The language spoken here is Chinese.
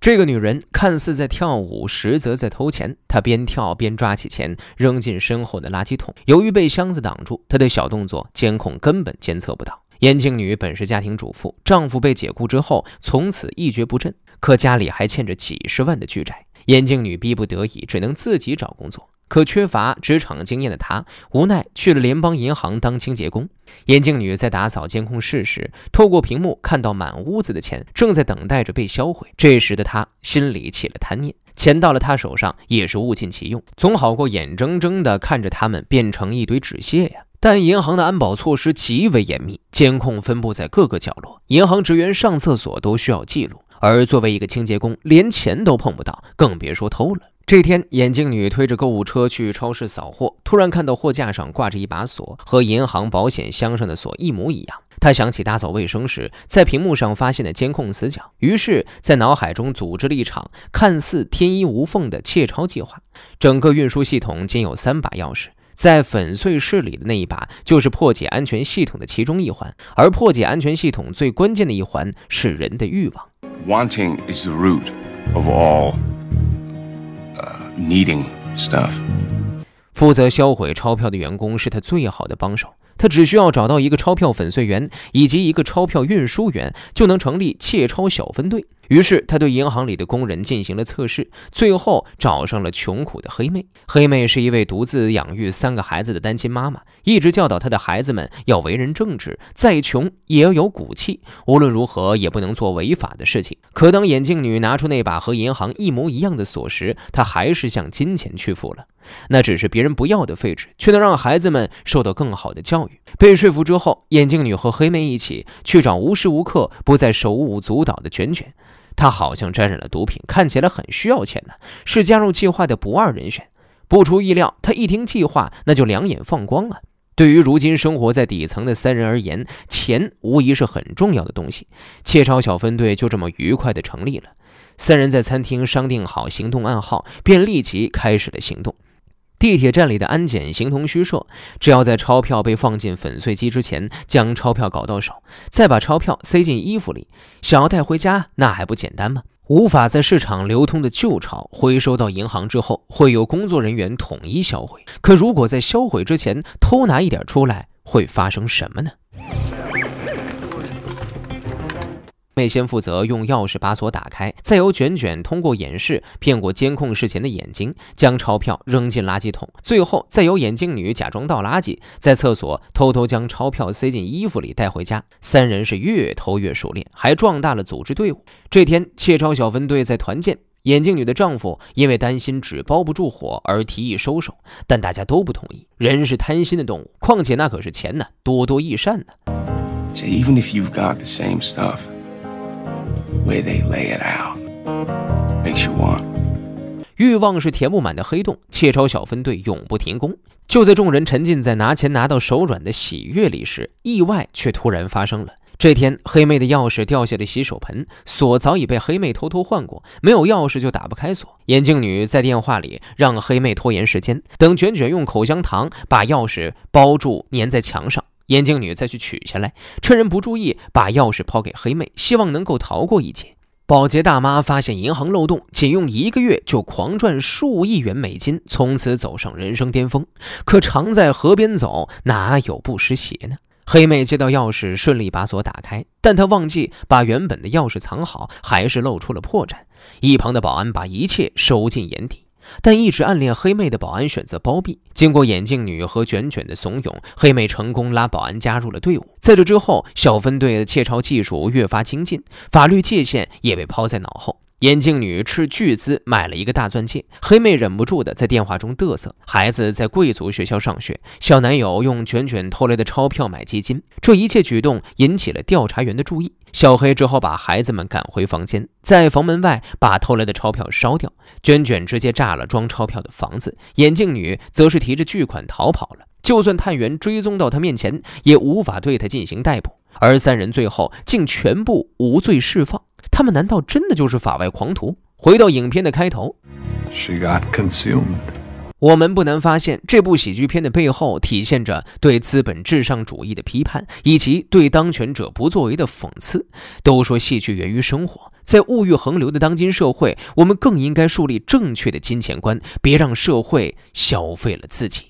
这个女人看似在跳舞，实则在偷钱。她边跳边抓起钱，扔进身后的垃圾桶。由于被箱子挡住，她的小动作监控根本监测不到。眼镜女本是家庭主妇，丈夫被解雇之后，从此一蹶不振。可家里还欠着几十万的巨债，眼镜女逼不得已，只能自己找工作。可缺乏职场经验的他，无奈去了联邦银行当清洁工。眼镜女在打扫监控室时，透过屏幕看到满屋子的钱正在等待着被销毁。这时的她心里起了贪念，钱到了她手上也是物尽其用，总好过眼睁睁地看着他们变成一堆纸屑呀。但银行的安保措施极为严密，监控分布在各个角落，银行职员上厕所都需要记录。而作为一个清洁工，连钱都碰不到，更别说偷了。这天，眼镜女推着购物车去超市扫货，突然看到货架上挂着一把锁，和银行保险箱上的锁一模一样。她想起打扫卫生时在屏幕上发现的监控死角，于是，在脑海中组织了一场看似天衣无缝的窃钞计划。整个运输系统仅有三把钥匙，在粉碎室里的那一把就是破解安全系统的其中一环，而破解安全系统最关键的一环是人的欲望。Wanting is the root of all. 负责销毁钞票的员工是他最好的帮手。他只需要找到一个钞票粉碎员以及一个钞票运输员，就能成立窃钞小分队。于是，他对银行里的工人进行了测试，最后找上了穷苦的黑妹。黑妹是一位独自养育三个孩子的单亲妈妈，一直教导她的孩子们要为人正直，再穷也要有骨气，无论如何也不能做违法的事情。可当眼镜女拿出那把和银行一模一样的锁时，她还是向金钱屈服了。那只是别人不要的废纸，却能让孩子们受到更好的教育。被说服之后，眼镜女和黑妹一起去找无时无刻不在手舞足蹈的卷卷。他好像沾染了毒品，看起来很需要钱呢，是加入计划的不二人选。不出意料，他一听计划，那就两眼放光啊。对于如今生活在底层的三人而言，钱无疑是很重要的东西。窃钞小分队就这么愉快地成立了。三人在餐厅商定好行动暗号，便立即开始了行动。地铁站里的安检形同虚设，只要在钞票被放进粉碎机之前将钞票搞到手，再把钞票塞进衣服里，想要带回家那还不简单吗？无法在市场流通的旧钞回收到银行之后，会有工作人员统一销毁。可如果在销毁之前偷拿一点出来，会发生什么呢？先负责用钥匙把锁打开，再由卷卷通过演示骗过监控室前的眼睛，将钞票扔进垃圾桶，最后再由眼镜女假装倒垃圾，在厕所偷偷将钞票塞进衣服里带回家。三人是越偷越熟练，还壮大了组织队伍。这天，窃钞小分队在团建，眼镜女的丈夫因为担心纸包不住火而提议收手，但大家都不同意。人是贪心的动物，况且那可是钱呢，多多益善呢。way they makes it out lay you 欲望是填不满的黑洞，窃钞小分队永不停工。就在众人沉浸在拿钱拿到手软的喜悦里时，意外却突然发生了。这天，黑妹的钥匙掉下了洗手盆，锁早已被黑妹偷偷换过，没有钥匙就打不开锁。眼镜女在电话里让黑妹拖延时间，等卷卷用口香糖把钥匙包住，粘在墙上。眼镜女再去取下来，趁人不注意把钥匙抛给黑妹，希望能够逃过一劫。保洁大妈发现银行漏洞，仅用一个月就狂赚数亿元美金，从此走上人生巅峰。可常在河边走，哪有不湿鞋呢？黑妹接到钥匙，顺利把锁打开，但她忘记把原本的钥匙藏好，还是露出了破绽。一旁的保安把一切收进眼底。但一直暗恋黑妹的保安选择包庇。经过眼镜女和卷卷的怂恿，黑妹成功拉保安加入了队伍。在这之后，小分队的窃钞技术越发精进，法律界限也被抛在脑后。眼镜女斥巨资买了一个大钻戒，黑妹忍不住的在电话中得瑟。孩子在贵族学校上学，小男友用卷卷偷来的钞票买基金，这一切举动引起了调查员的注意。小黑只好把孩子们赶回房间，在房门外把偷来的钞票烧掉。卷卷直接炸了装钞票的房子，眼镜女则是提着巨款逃跑了。就算探员追踪到他面前，也无法对他进行逮捕。而三人最后竟全部无罪释放。他们难道真的就是法外狂徒？回到影片的开头，我们不难发现，这部喜剧片的背后体现着对资本至上主义的批判，以及对当权者不作为的讽刺。都说戏剧源于生活，在物欲横流的当今社会，我们更应该树立正确的金钱观，别让社会消费了自己。